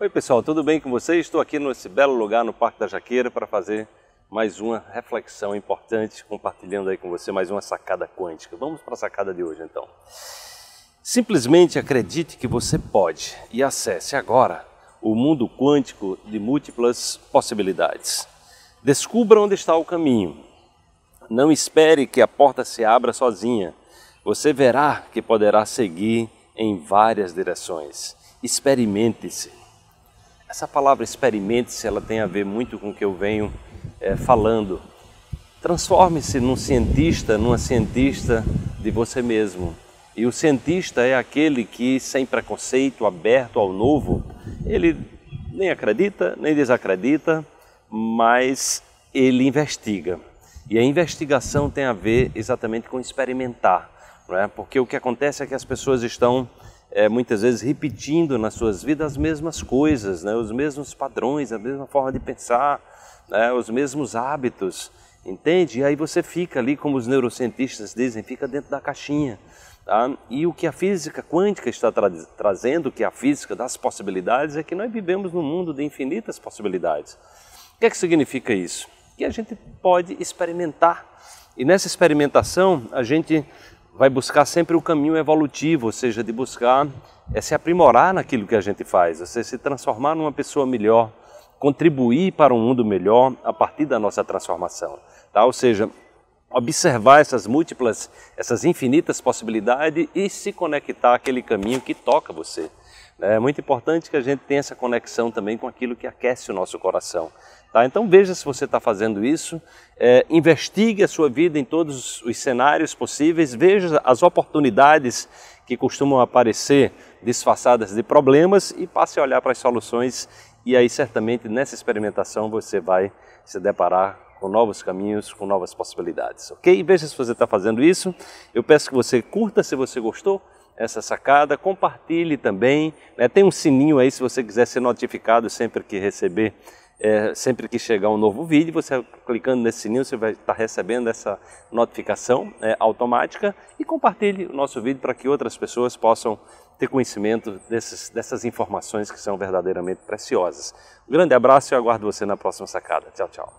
Oi pessoal, tudo bem com vocês? Estou aqui nesse belo lugar no Parque da Jaqueira para fazer mais uma reflexão importante, compartilhando aí com você mais uma sacada quântica. Vamos para a sacada de hoje então. Simplesmente acredite que você pode e acesse agora o mundo quântico de múltiplas possibilidades. Descubra onde está o caminho. Não espere que a porta se abra sozinha. Você verá que poderá seguir em várias direções. Experimente-se essa palavra experimente-se, ela tem a ver muito com o que eu venho é, falando. Transforme-se num cientista, numa cientista de você mesmo. E o cientista é aquele que, sem preconceito, aberto ao novo, ele nem acredita, nem desacredita, mas ele investiga. E a investigação tem a ver exatamente com experimentar, não é? porque o que acontece é que as pessoas estão é, muitas vezes repetindo nas suas vidas as mesmas coisas, né? os mesmos padrões, a mesma forma de pensar, né? os mesmos hábitos, entende? E aí você fica ali, como os neurocientistas dizem, fica dentro da caixinha. Tá? E o que a física quântica está tra trazendo, que é a física das possibilidades, é que nós vivemos num mundo de infinitas possibilidades. O que é que significa isso? Que a gente pode experimentar. E nessa experimentação, a gente vai buscar sempre o caminho evolutivo, ou seja, de buscar é se aprimorar naquilo que a gente faz, é seja, se transformar numa pessoa melhor, contribuir para um mundo melhor a partir da nossa transformação. Tá? Ou seja, observar essas múltiplas, essas infinitas possibilidades e se conectar àquele caminho que toca você. É muito importante que a gente tenha essa conexão também com aquilo que aquece o nosso coração. Tá? Então veja se você está fazendo isso, é, investigue a sua vida em todos os cenários possíveis, veja as oportunidades que costumam aparecer disfarçadas de problemas e passe a olhar para as soluções e aí certamente nessa experimentação você vai se deparar com novos caminhos, com novas possibilidades, ok? Veja se você está fazendo isso. Eu peço que você curta se você gostou, essa sacada. Compartilhe também. Né? Tem um sininho aí se você quiser ser notificado sempre que receber, é, sempre que chegar um novo vídeo. Você clicando nesse sininho, você vai estar recebendo essa notificação é, automática. E compartilhe o nosso vídeo para que outras pessoas possam ter conhecimento desses, dessas informações que são verdadeiramente preciosas. Um grande abraço e aguardo você na próxima sacada. Tchau, tchau.